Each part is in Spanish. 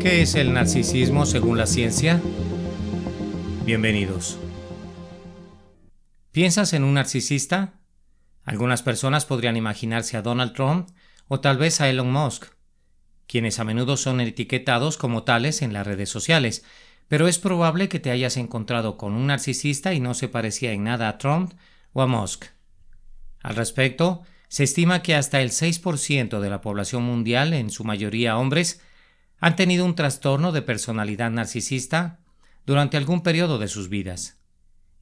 ¿Qué es el narcisismo según la ciencia? Bienvenidos. ¿Piensas en un narcisista? Algunas personas podrían imaginarse a Donald Trump o tal vez a Elon Musk, quienes a menudo son etiquetados como tales en las redes sociales, pero es probable que te hayas encontrado con un narcisista y no se parecía en nada a Trump o a Musk. Al respecto, se estima que hasta el 6% de la población mundial, en su mayoría hombres, han tenido un trastorno de personalidad narcisista durante algún periodo de sus vidas,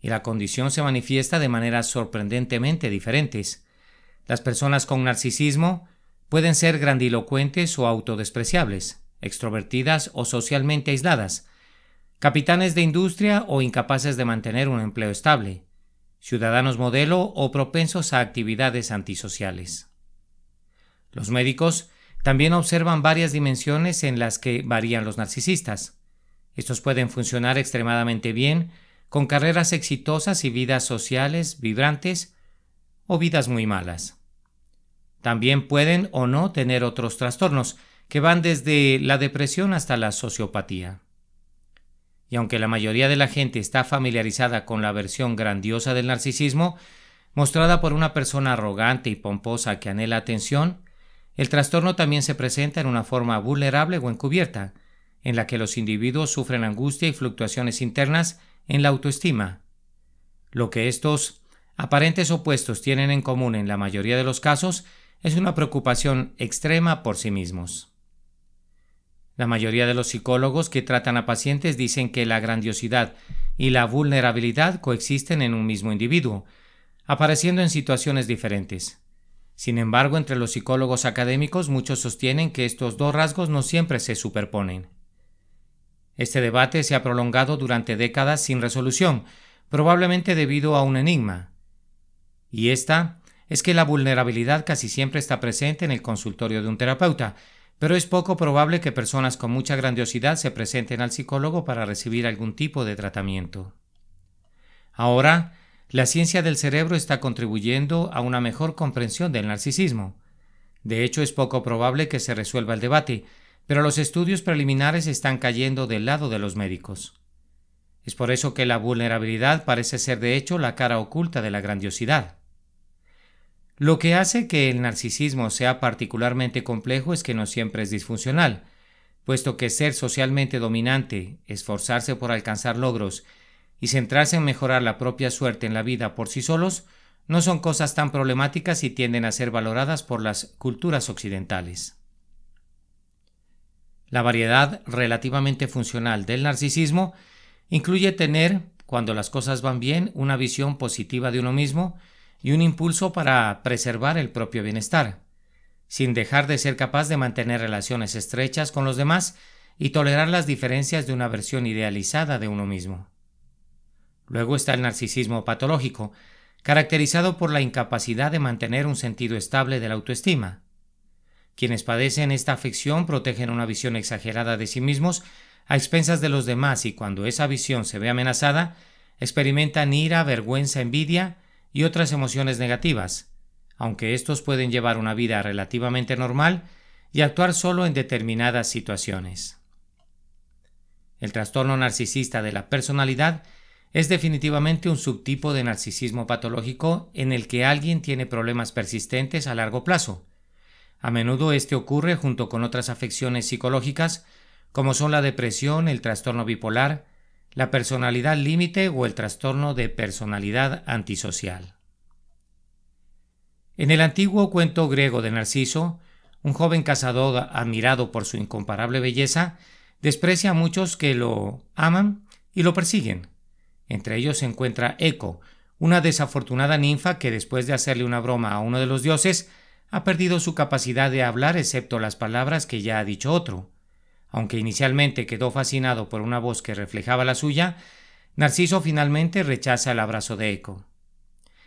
y la condición se manifiesta de maneras sorprendentemente diferentes. Las personas con narcisismo pueden ser grandilocuentes o autodespreciables, extrovertidas o socialmente aisladas, capitanes de industria o incapaces de mantener un empleo estable, ciudadanos modelo o propensos a actividades antisociales. Los médicos también observan varias dimensiones en las que varían los narcisistas. Estos pueden funcionar extremadamente bien, con carreras exitosas y vidas sociales vibrantes, o vidas muy malas. También pueden o no tener otros trastornos, que van desde la depresión hasta la sociopatía. Y aunque la mayoría de la gente está familiarizada con la versión grandiosa del narcisismo, mostrada por una persona arrogante y pomposa que anhela atención, el trastorno también se presenta en una forma vulnerable o encubierta, en la que los individuos sufren angustia y fluctuaciones internas en la autoestima. Lo que estos aparentes opuestos tienen en común en la mayoría de los casos es una preocupación extrema por sí mismos. La mayoría de los psicólogos que tratan a pacientes dicen que la grandiosidad y la vulnerabilidad coexisten en un mismo individuo, apareciendo en situaciones diferentes. Sin embargo, entre los psicólogos académicos muchos sostienen que estos dos rasgos no siempre se superponen. Este debate se ha prolongado durante décadas sin resolución, probablemente debido a un enigma. Y esta es que la vulnerabilidad casi siempre está presente en el consultorio de un terapeuta, pero es poco probable que personas con mucha grandiosidad se presenten al psicólogo para recibir algún tipo de tratamiento. Ahora, la ciencia del cerebro está contribuyendo a una mejor comprensión del narcisismo. De hecho, es poco probable que se resuelva el debate, pero los estudios preliminares están cayendo del lado de los médicos. Es por eso que la vulnerabilidad parece ser de hecho la cara oculta de la grandiosidad. Lo que hace que el narcisismo sea particularmente complejo es que no siempre es disfuncional, puesto que ser socialmente dominante, esforzarse por alcanzar logros y centrarse en mejorar la propia suerte en la vida por sí solos no son cosas tan problemáticas y tienden a ser valoradas por las culturas occidentales. La variedad relativamente funcional del narcisismo incluye tener, cuando las cosas van bien, una visión positiva de uno mismo y un impulso para preservar el propio bienestar, sin dejar de ser capaz de mantener relaciones estrechas con los demás y tolerar las diferencias de una versión idealizada de uno mismo. Luego está el narcisismo patológico, caracterizado por la incapacidad de mantener un sentido estable de la autoestima. Quienes padecen esta afección protegen una visión exagerada de sí mismos a expensas de los demás y cuando esa visión se ve amenazada, experimentan ira, vergüenza, envidia y otras emociones negativas, aunque estos pueden llevar una vida relativamente normal y actuar solo en determinadas situaciones. El trastorno narcisista de la personalidad es definitivamente un subtipo de narcisismo patológico en el que alguien tiene problemas persistentes a largo plazo. A menudo este ocurre junto con otras afecciones psicológicas como son la depresión, el trastorno bipolar, la personalidad límite o el trastorno de personalidad antisocial. En el antiguo cuento griego de Narciso, un joven cazador admirado por su incomparable belleza desprecia a muchos que lo aman y lo persiguen. Entre ellos se encuentra Eco, una desafortunada ninfa que después de hacerle una broma a uno de los dioses, ha perdido su capacidad de hablar excepto las palabras que ya ha dicho otro. Aunque inicialmente quedó fascinado por una voz que reflejaba la suya, Narciso finalmente rechaza el abrazo de Eco.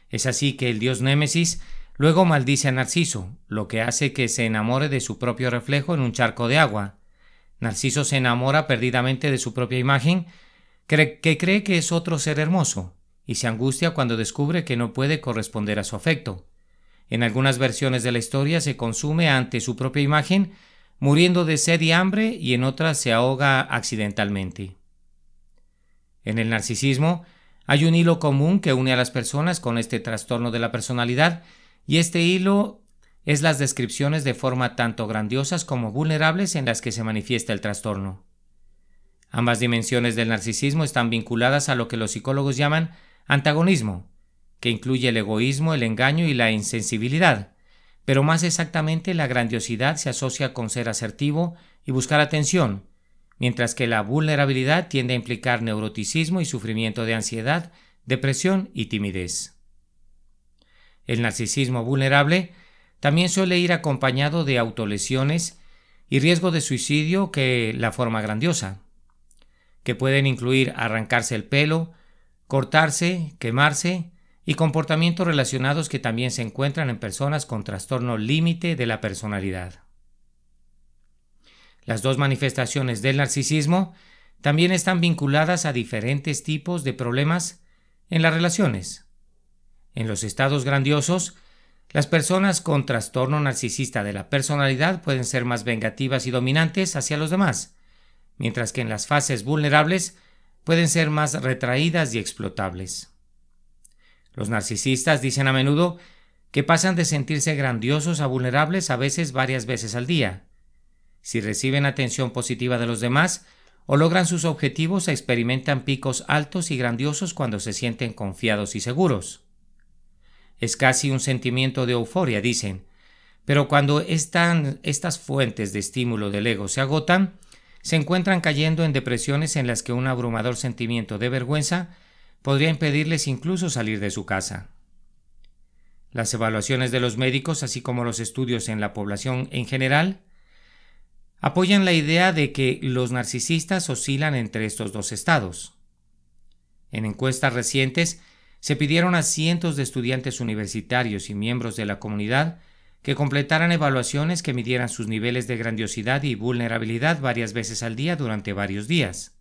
Es así que el dios Némesis luego maldice a Narciso, lo que hace que se enamore de su propio reflejo en un charco de agua. Narciso se enamora perdidamente de su propia imagen, que cree que es otro ser hermoso, y se angustia cuando descubre que no puede corresponder a su afecto. En algunas versiones de la historia se consume ante su propia imagen, muriendo de sed y hambre, y en otras se ahoga accidentalmente. En el narcisismo hay un hilo común que une a las personas con este trastorno de la personalidad, y este hilo es las descripciones de forma tanto grandiosas como vulnerables en las que se manifiesta el trastorno. Ambas dimensiones del narcisismo están vinculadas a lo que los psicólogos llaman antagonismo, que incluye el egoísmo, el engaño y la insensibilidad. Pero más exactamente, la grandiosidad se asocia con ser asertivo y buscar atención, mientras que la vulnerabilidad tiende a implicar neuroticismo y sufrimiento de ansiedad, depresión y timidez. El narcisismo vulnerable también suele ir acompañado de autolesiones y riesgo de suicidio que la forma grandiosa que pueden incluir arrancarse el pelo, cortarse, quemarse y comportamientos relacionados que también se encuentran en personas con trastorno límite de la personalidad. Las dos manifestaciones del narcisismo también están vinculadas a diferentes tipos de problemas en las relaciones. En los estados grandiosos, las personas con trastorno narcisista de la personalidad pueden ser más vengativas y dominantes hacia los demás, mientras que en las fases vulnerables pueden ser más retraídas y explotables. Los narcisistas dicen a menudo que pasan de sentirse grandiosos a vulnerables a veces varias veces al día. Si reciben atención positiva de los demás o logran sus objetivos, experimentan picos altos y grandiosos cuando se sienten confiados y seguros. Es casi un sentimiento de euforia, dicen, pero cuando estas fuentes de estímulo del ego se agotan, se encuentran cayendo en depresiones en las que un abrumador sentimiento de vergüenza podría impedirles incluso salir de su casa. Las evaluaciones de los médicos, así como los estudios en la población en general, apoyan la idea de que los narcisistas oscilan entre estos dos estados. En encuestas recientes, se pidieron a cientos de estudiantes universitarios y miembros de la comunidad que completaran evaluaciones que midieran sus niveles de grandiosidad y vulnerabilidad varias veces al día durante varios días.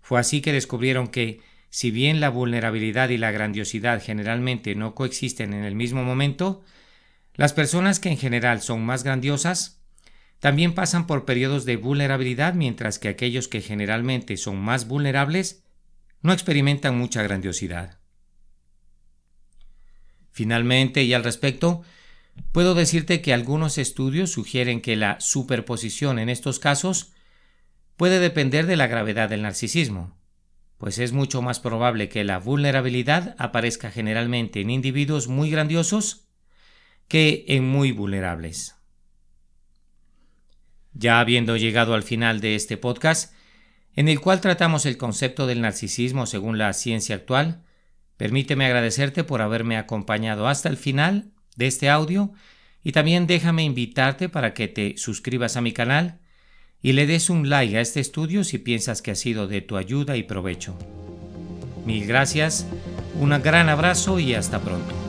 Fue así que descubrieron que, si bien la vulnerabilidad y la grandiosidad generalmente no coexisten en el mismo momento, las personas que en general son más grandiosas también pasan por periodos de vulnerabilidad mientras que aquellos que generalmente son más vulnerables no experimentan mucha grandiosidad. Finalmente, y al respecto, Puedo decirte que algunos estudios sugieren que la superposición en estos casos puede depender de la gravedad del narcisismo, pues es mucho más probable que la vulnerabilidad aparezca generalmente en individuos muy grandiosos que en muy vulnerables. Ya habiendo llegado al final de este podcast, en el cual tratamos el concepto del narcisismo según la ciencia actual, permíteme agradecerte por haberme acompañado hasta el final de este audio y también déjame invitarte para que te suscribas a mi canal y le des un like a este estudio si piensas que ha sido de tu ayuda y provecho. Mil gracias, un gran abrazo y hasta pronto.